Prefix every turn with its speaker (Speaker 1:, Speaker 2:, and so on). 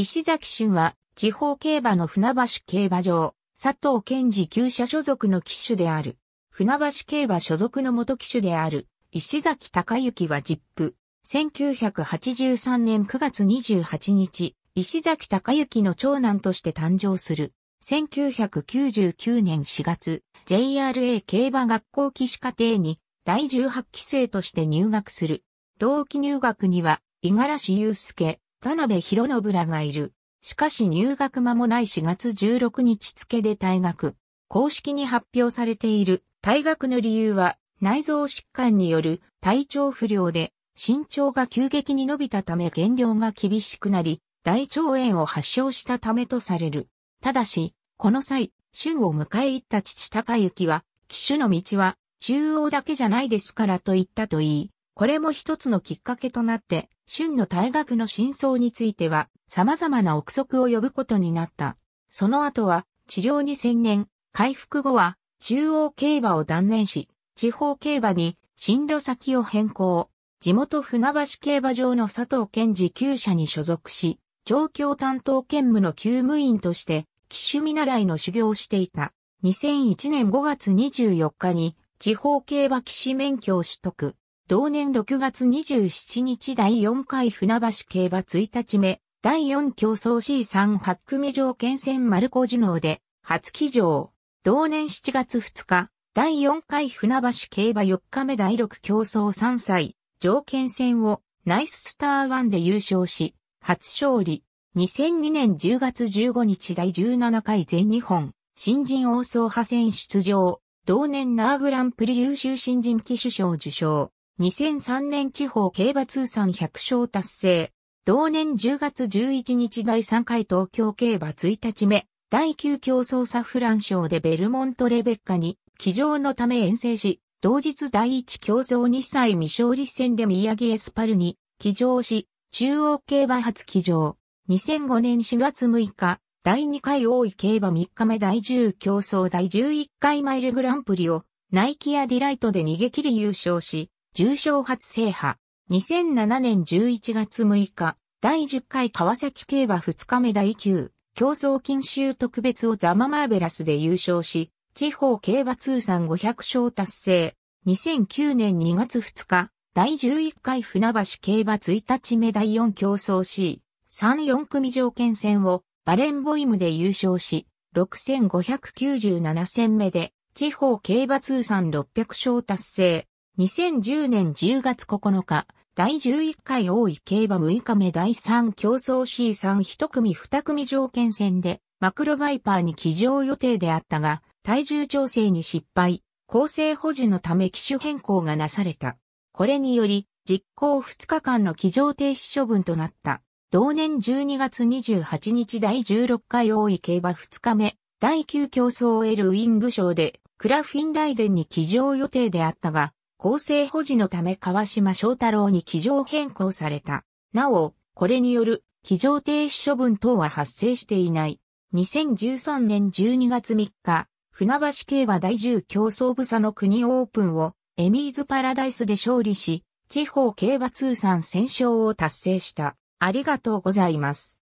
Speaker 1: 石崎俊は、地方競馬の船橋競馬場、佐藤健二旧社所属の騎手である。船橋競馬所属の元騎手である、石崎隆之はジップ。1983年9月28日、石崎隆之の長男として誕生する。1999年4月、JRA 競馬学校騎士課程に第18期生として入学する。同期入学には、五十嵐祐介、田辺博信らがいる。しかし入学間もない4月16日付で退学。公式に発表されている退学の理由は内臓疾患による体調不良で身長が急激に伸びたため減量が厳しくなり大腸炎を発症したためとされる。ただし、この際、旬を迎え行った父高行は、騎手の道は中央だけじゃないですからと言ったといい、これも一つのきっかけとなって、春の退学の真相については、様々な憶測を呼ぶことになった。その後は、治療に専念、回復後は、中央競馬を断念し、地方競馬に進路先を変更。地元船橋競馬場の佐藤健治厩社に所属し、調教担当兼務の厩務員として、騎手見習いの修行をしていた。2001年5月24日に、地方競馬騎士免許を取得。同年6月27日第4回船橋競馬1日目、第4競争 C3 8組条件戦丸子受納で、初騎乗。同年7月2日、第4回船橋競馬4日目第6競争3歳、条件戦をナイススターワンで優勝し、初勝利。2002年10月15日第17回全日本、新人王総派戦出場、同年ナーグランプリ優秀新人騎手賞受賞。2003年地方競馬通算100勝達成。同年10月11日第3回東京競馬1日目、第9競争サフラン賞でベルモントレベッカに、騎乗のため遠征し、同日第1競争2歳未勝利戦で宮城エスパルに、騎乗し、中央競馬初騎乗。2005年4月6日、第2回大井競馬3日目第10競争第11回マイルグランプリを、ナイキアディライトで逃げ切り優勝し、重賞初制覇。2007年11月6日、第10回川崎競馬2日目第9、競争禁止特別をザママーベラスで優勝し、地方競馬通算500勝達成。2009年2月2日、第11回船橋競馬1日目第4競争 C、34組条件戦をバレンボイムで優勝し、6597戦目で地方競馬通算600勝達成。2010年10月9日、第11回大井競馬6日目第3競争 C3 一組二組条件戦で、マクロバイパーに起乗予定であったが、体重調整に失敗、構成保持のため機種変更がなされた。これにより、実行2日間の起乗停止処分となった。同年12月28日第16回大井競馬2日目、第9競争 L ウィング賞で、クラフィンライデンに起乗予定であったが、公正保持のため川島翔太郎に機上変更された。なお、これによる機上停止処分等は発生していない。2013年12月3日、船橋競馬第10競争部座の国オープンをエミーズパラダイスで勝利し、地方競馬通算戦勝を達成した。ありがとうございます。